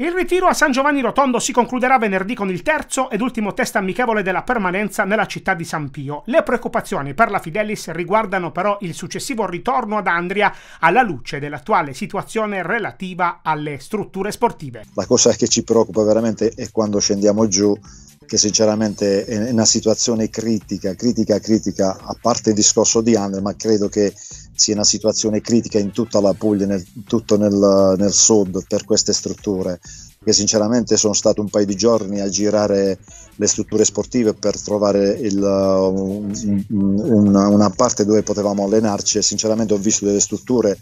Il ritiro a San Giovanni Rotondo si concluderà venerdì con il terzo ed ultimo test amichevole della permanenza nella città di San Pio. Le preoccupazioni per la Fidelis riguardano però il successivo ritorno ad Andria alla luce dell'attuale situazione relativa alle strutture sportive. La cosa che ci preoccupa veramente è quando scendiamo giù che sinceramente è una situazione critica, critica, critica, a parte il discorso di Andria, ma credo che sia una situazione critica in tutta la Puglia, nel, tutto nel, nel sud per queste strutture che sinceramente sono stato un paio di giorni a girare le strutture sportive per trovare il, un, una, una, parte dove potevamo allenarci e sinceramente ho visto delle strutture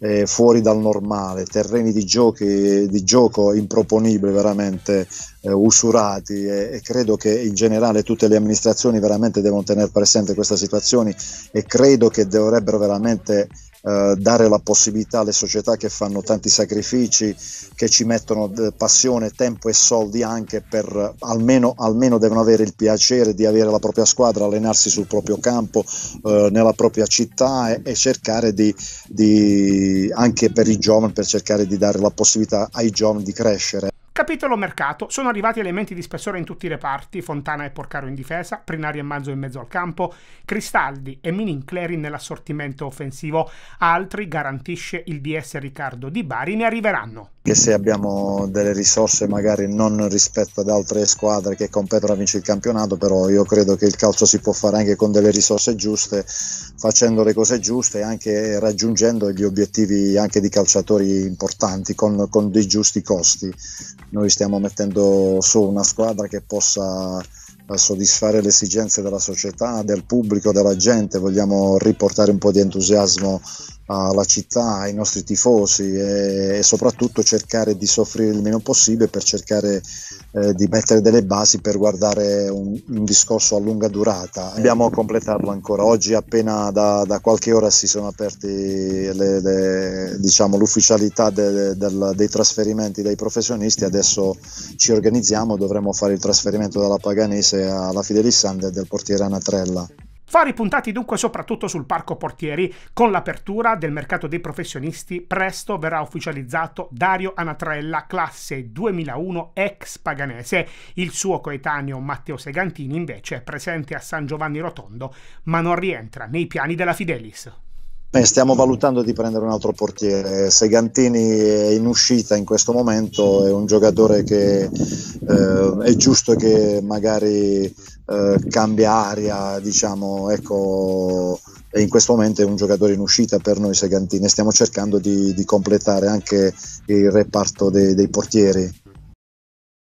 eh, fuori dal normale, terreni di, giochi, di gioco improponibili, veramente eh, usurati e, e, credo che in generale tutte le amministrazioni veramente devono tenere presente questa situazione e credo che dovrebbero veramente eh, dare la possibilità alle società che fanno tanti sacrifici, che ci mettono eh, passione, tempo e soldi anche per eh, almeno, almeno devono avere il piacere di avere la propria squadra, allenarsi sul proprio campo, eh, nella propria città e, e cercare di, di, anche per i giovani, per cercare di dare la possibilità ai giovani di crescere. Capitolo mercato. Sono arrivati elementi di spessore in tutti i reparti, Fontana e Porcaro in difesa, Prinari e Manzo in mezzo al campo, Cristaldi e Minincleri nell'assortimento offensivo. Altri garantisce il DS Riccardo Di Bari, ne arriveranno. Che se abbiamo delle risorse magari non rispetto ad altre squadre che competono a vincere il campionato, però io credo che il calcio si può fare anche con delle risorse giuste facendo le cose giuste e anche raggiungendo gli obiettivi anche di calciatori importanti con, con dei giusti costi. Noi stiamo mettendo su una squadra che possa eh, soddisfare le esigenze della società, del pubblico, della gente, vogliamo riportare un po' di entusiasmo alla città, ai nostri tifosi e, e soprattutto cercare di soffrire il meno possibile per cercare eh, di mettere delle basi per guardare un, un, discorso a lunga durata. Dobbiamo completarlo ancora. Oggi appena da, da qualche ora si sono aperti le, le, diciamo, l'ufficialità de, de, del, dei trasferimenti dei professionisti, adesso ci organizziamo, dovremo fare il trasferimento dalla Paganese alla Fidelisande e del portiere Anatrella. Fari puntati dunque soprattutto sul parco portieri, con l'apertura del mercato dei professionisti presto verrà ufficializzato Dario Anatrella, classe 2001 ex paganese, il suo coetaneo Matteo Segantini invece è presente a San Giovanni Rotondo, ma non rientra nei piani della Fidelis. Eh, stiamo valutando di prendere un altro portiere. Segantini è in uscita in questo momento, è un giocatore che eh, è giusto che magari eh, cambia aria, diciamo, ecco, e in questo momento è un giocatore in uscita per noi Segantini. Stiamo cercando di, di completare anche il reparto dei, dei portieri.